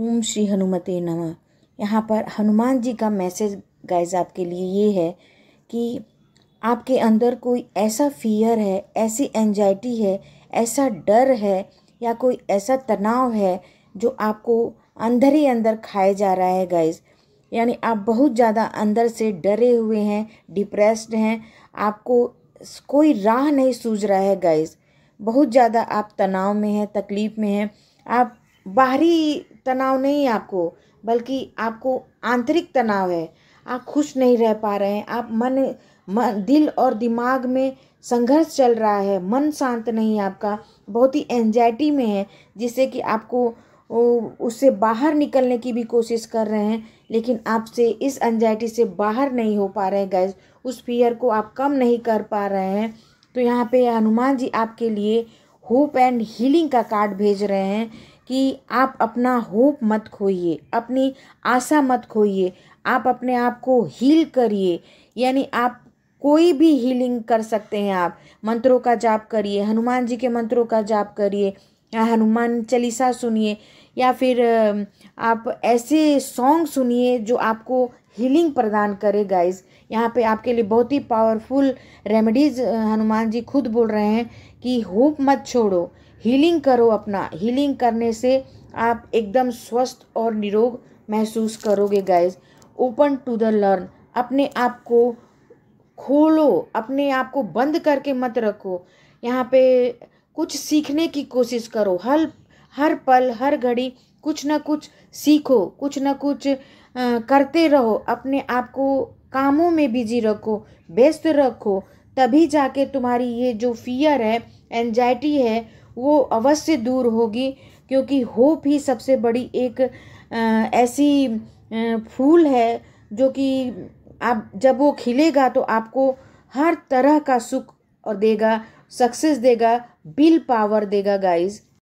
ओम श्री हनुमते नमः यहाँ पर हनुमान जी का मैसेज गाइज आपके लिए ये है कि आपके अंदर कोई ऐसा फियर है ऐसी एंजाइटी है ऐसा डर है या कोई ऐसा तनाव है जो आपको अंदर ही अंदर खाए जा रहा है गाइज यानी आप बहुत ज़्यादा अंदर से डरे हुए हैं डिप्रेस्ड हैं आपको कोई राह नहीं सूझ रहा है गाइज बहुत ज़्यादा आप तनाव में हैं तकलीफ़ में हैं आप बाहरी तनाव नहीं है आपको बल्कि आपको आंतरिक तनाव है आप खुश नहीं रह पा रहे हैं आप मन मन दिल और दिमाग में संघर्ष चल रहा है मन शांत नहीं आपका बहुत ही एंजाइटी में है जिससे कि आपको उससे बाहर निकलने की भी कोशिश कर रहे हैं लेकिन आपसे इस एंजाइटी से बाहर नहीं हो पा रहे हैं गैस उस फियर को आप कम नहीं कर पा रहे हैं तो यहाँ पे हनुमान जी आपके लिए होप एंड हीलिंग का कार्ड भेज रहे हैं कि आप अपना होप मत खोइए अपनी आशा मत खोइए आप अपने आप को हील करिए यानी आप कोई भी हीलिंग कर सकते हैं आप मंत्रों का जाप करिए हनुमान जी के मंत्रों का जाप करिए या हनुमान चालीसा सुनिए या फिर आप ऐसे सॉन्ग सुनिए जो आपको हीलिंग प्रदान करे गाइस यहाँ पे आपके लिए बहुत ही पावरफुल रेमेडीज़ हनुमान जी खुद बोल रहे हैं कि होप मत छोड़ो हीलिंग करो अपना हीलिंग करने से आप एकदम स्वस्थ और निरोग महसूस करोगे guys open to the learn अपने आप को खोलो अपने आप को बंद करके मत रखो यहाँ पे कुछ सीखने की कोशिश करो हर हर पल हर घड़ी कुछ ना कुछ सीखो कुछ ना कुछ आ, करते रहो अपने आप को कामों में बिजी रखो व्यस्त रखो तभी जाके तुम्हारी ये जो फियर है एनजाइटी है वो अवश्य दूर होगी क्योंकि होप ही सबसे बड़ी एक ऐसी फूल है जो कि आप जब वो खिलेगा तो आपको हर तरह का सुख और देगा सक्सेस देगा बिल पावर देगा गाइज़